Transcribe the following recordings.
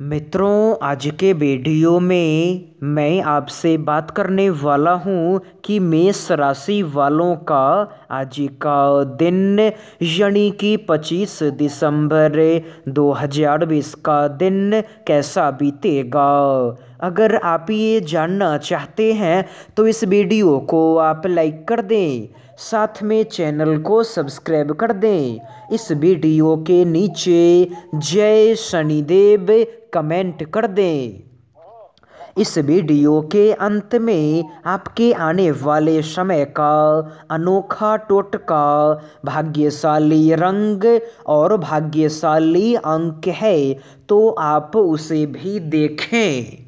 मित्रों आज के वीडियो में मैं आपसे बात करने वाला हूँ कि मेष राशि वालों का आज का दिन यानी कि 25 दिसंबर 2020 का दिन कैसा बीतेगा अगर आप ये जानना चाहते हैं तो इस वीडियो को आप लाइक कर दें साथ में चैनल को सब्सक्राइब कर दें इस वीडियो के नीचे जय शनिदेव कमेंट कर दें इस वीडियो के अंत में आपके आने वाले समय का अनोखा टोटका भाग्यशाली रंग और भाग्यशाली अंक है तो आप उसे भी देखें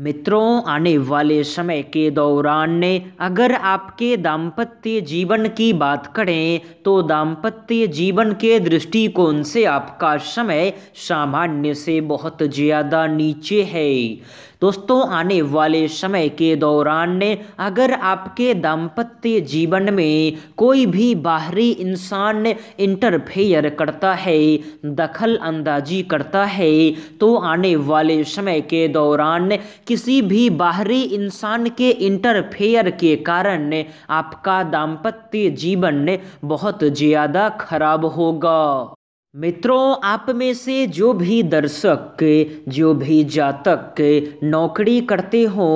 मित्रों आने वाले समय के दौरान अगर आपके दाम्पत्य जीवन की बात करें तो दाम्पत्य जीवन के दृष्टिकोण से आपका समय सामान्य से बहुत ज़्यादा नीचे है दोस्तों आने वाले समय के दौरान अगर आपके दाम्पत्य जीवन में कोई भी बाहरी इंसान इंटरफेयर करता है दखल अंदाजी करता है तो आने वाले समय के दौरान किसी भी बाहरी इंसान के इंटरफेयर के कारण आपका दाम्पत्य जीवन बहुत ज़्यादा खराब होगा मित्रों आप में से जो भी दर्शक जो भी जातक नौकरी करते हो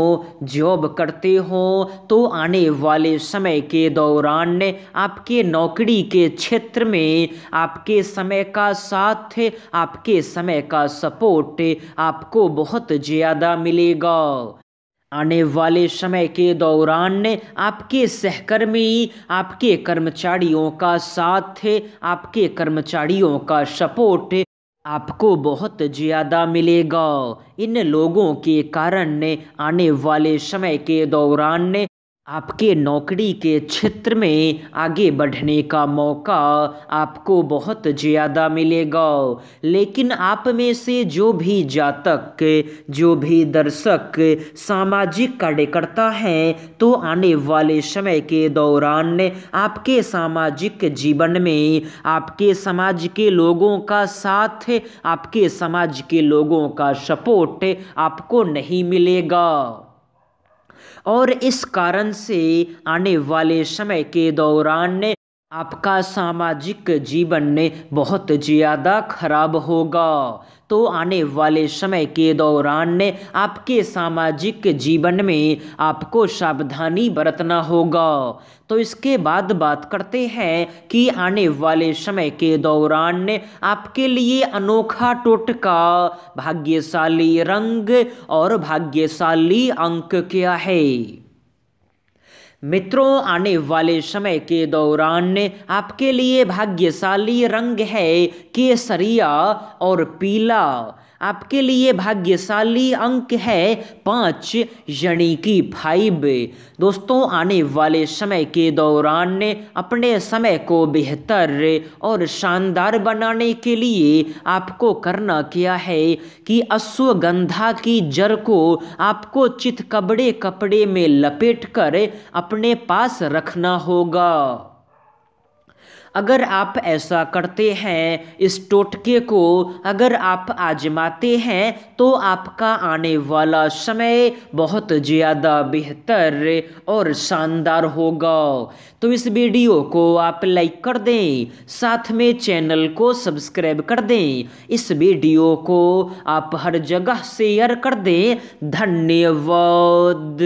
जॉब करते हो तो आने वाले समय के दौरान आपके नौकरी के क्षेत्र में आपके समय का साथ आपके समय का सपोर्ट आपको बहुत ज़्यादा मिलेगा आने वाले समय के दौरान आपके सहकर्मी आपके कर्मचारियों का साथ आपके कर्मचारियों का सपोर्ट आपको बहुत ज़्यादा मिलेगा इन लोगों के कारण आने वाले समय के दौरान आपके नौकरी के क्षेत्र में आगे बढ़ने का मौका आपको बहुत ज़्यादा मिलेगा लेकिन आप में से जो भी जातक जो भी दर्शक सामाजिक कार्यकर्ता हैं तो आने वाले समय के दौरान आपके सामाजिक जीवन में आपके समाज के लोगों का साथ आपके समाज के लोगों का सपोर्ट आपको नहीं मिलेगा और इस कारण से आने वाले समय के दौरान आपका सामाजिक जीवन ने बहुत ज़्यादा खराब होगा तो आने वाले समय के दौरान ने आपके सामाजिक जीवन में आपको सावधानी बरतना होगा तो इसके बाद बात करते हैं कि आने वाले समय के दौरान ने आपके लिए अनोखा टोटका भाग्यशाली रंग और भाग्यशाली अंक क्या है मित्रों आने वाले समय के दौरान आपके लिए भाग्यशाली रंग है केसरिया और पीला आपके लिए भाग्यशाली अंक है पाँच यानी कि फाइव दोस्तों आने वाले समय के दौरान अपने समय को बेहतर और शानदार बनाने के लिए आपको करना क्या है कि अश्वगंधा की जड़ को आपको चित कपड़े कपड़े में लपेट कर अपने पास रखना होगा अगर आप ऐसा करते हैं इस टोटके को अगर आप आजमाते हैं तो आपका आने वाला समय बहुत ज़्यादा बेहतर और शानदार होगा तो इस वीडियो को आप लाइक कर दें साथ में चैनल को सब्सक्राइब कर दें इस वीडियो को आप हर जगह शेयर कर दें धन्यवाद